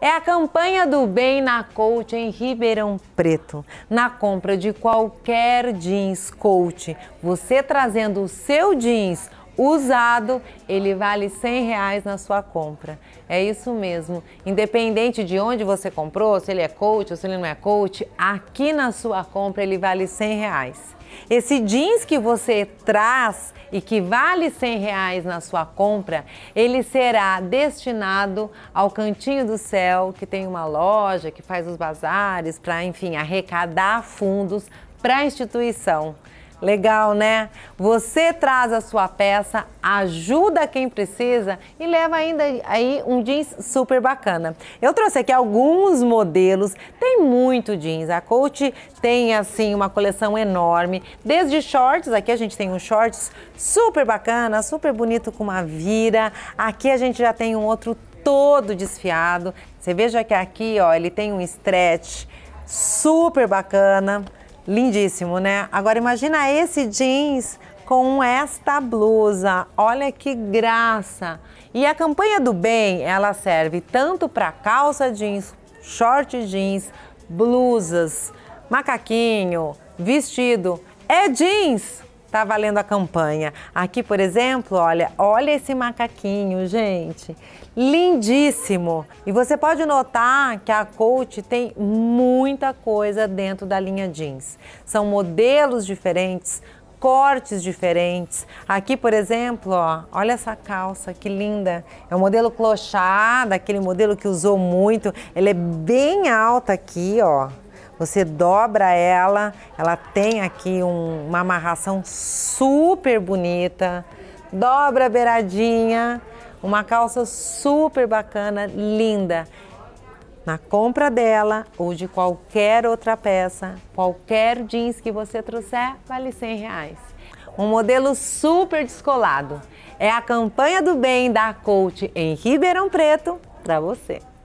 É a campanha do Bem na Coach em Ribeirão Preto. Na compra de qualquer jeans Coach, você trazendo o seu jeans usado, ele vale 100 reais na sua compra. É isso mesmo. Independente de onde você comprou, se ele é coach ou se ele não é coach, aqui na sua compra ele vale 100 reais. Esse jeans que você traz e que vale 100 reais na sua compra, ele será destinado ao Cantinho do Céu, que tem uma loja que faz os bazares para, enfim, arrecadar fundos para a instituição. Legal, né? Você traz a sua peça, ajuda quem precisa e leva ainda aí um jeans super bacana. Eu trouxe aqui alguns modelos, tem muito jeans. A Coach tem assim uma coleção enorme, desde shorts, aqui a gente tem um shorts super bacana, super bonito com uma vira. Aqui a gente já tem um outro todo desfiado. Você veja que aqui, ó, ele tem um stretch super bacana. Lindíssimo, né? Agora imagina esse jeans com esta blusa. Olha que graça! E a campanha do bem, ela serve tanto para calça jeans, short jeans, blusas, macaquinho, vestido. É jeans! Tá valendo a campanha. Aqui, por exemplo, olha, olha esse macaquinho, gente. Lindíssimo. E você pode notar que a Coach tem muita coisa dentro da linha jeans. São modelos diferentes, cortes diferentes. Aqui, por exemplo, ó, olha essa calça, que linda. É um modelo clochada, aquele modelo que usou muito. Ela é bem alta aqui, ó. Você dobra ela, ela tem aqui um, uma amarração super bonita, dobra a beiradinha, uma calça super bacana, linda. Na compra dela ou de qualquer outra peça, qualquer jeans que você trouxer, vale 100 reais. Um modelo super descolado. É a campanha do bem da Coach em Ribeirão Preto para você.